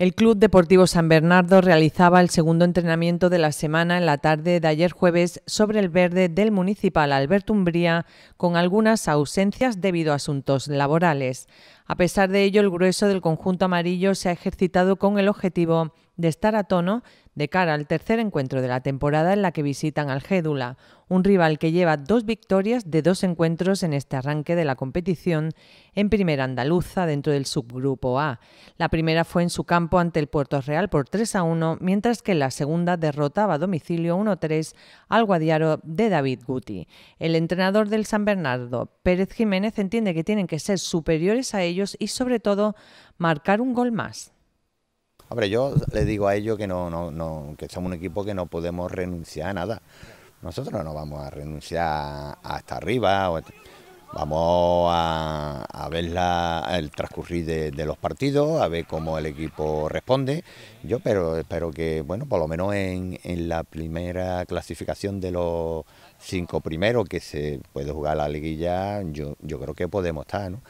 El Club Deportivo San Bernardo realizaba el segundo entrenamiento de la semana en la tarde de ayer jueves sobre el verde del municipal Alberto Umbría, con algunas ausencias debido a asuntos laborales. A pesar de ello, el grueso del conjunto amarillo se ha ejercitado con el objetivo de estar a tono de cara al tercer encuentro de la temporada en la que visitan al Gédula, un rival que lleva dos victorias de dos encuentros en este arranque de la competición en Primera Andaluza dentro del subgrupo A. La primera fue en su campo ante el Puerto Real por 3 a 1, mientras que la segunda derrotaba a domicilio 1-3 al Guadiaro de David Guti. El entrenador del San Bernardo, Pérez Jiménez, entiende que tienen que ser superiores a ellos y sobre todo marcar un gol más. Hombre, yo le digo a ellos que no, que somos un equipo que no podemos renunciar a nada. Nosotros no vamos a renunciar hasta arriba, vamos a, ver el transcurrir de, los partidos, a ver cómo el equipo responde. Yo pero espero que, bueno, por lo menos en, la primera clasificación de los cinco primeros que se puede jugar la liguilla, yo, yo creo que podemos estar, ¿no?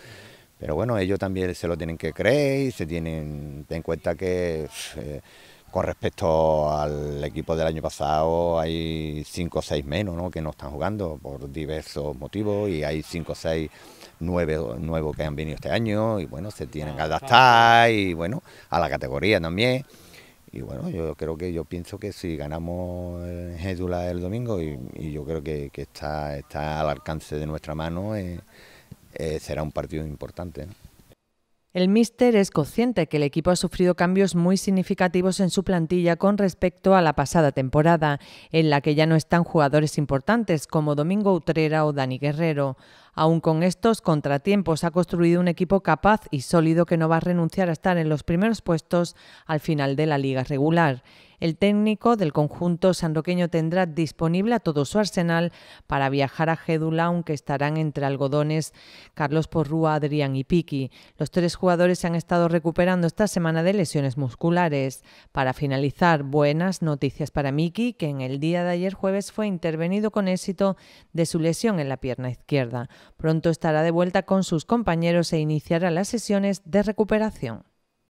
Pero bueno, ellos también se lo tienen que creer y se tienen en cuenta que eh, con respecto al equipo del año pasado hay cinco o seis menos ¿no? que no están jugando por diversos motivos y hay cinco o seis nuevos que han venido este año y bueno, se tienen que adaptar y bueno, a la categoría también. Y bueno, yo creo que yo pienso que si ganamos Gédula eh, el domingo y, yo creo que, está, está al alcance de nuestra mano. Eh, eh, será un partido importante. El míster es consciente que el equipo ha sufrido cambios muy significativos en su plantilla con respecto a la pasada temporada, en la que ya no están jugadores importantes como Domingo Utrera o Dani Guerrero. Aún con estos contratiempos ha construido un equipo capaz y sólido que no va a renunciar a estar en los primeros puestos al final de la liga regular. El técnico del conjunto sanroqueño tendrá disponible a todo su arsenal para viajar a Gédula, aunque estarán entre algodones Carlos Porrúa, Adrián y Piqui. Los tres jugadores se han estado recuperando esta semana de lesiones musculares. Para finalizar, buenas noticias para Miki, que en el día de ayer jueves fue intervenido con éxito de su lesión en la pierna izquierda. Pronto estará de vuelta con sus compañeros e iniciará las sesiones de recuperación.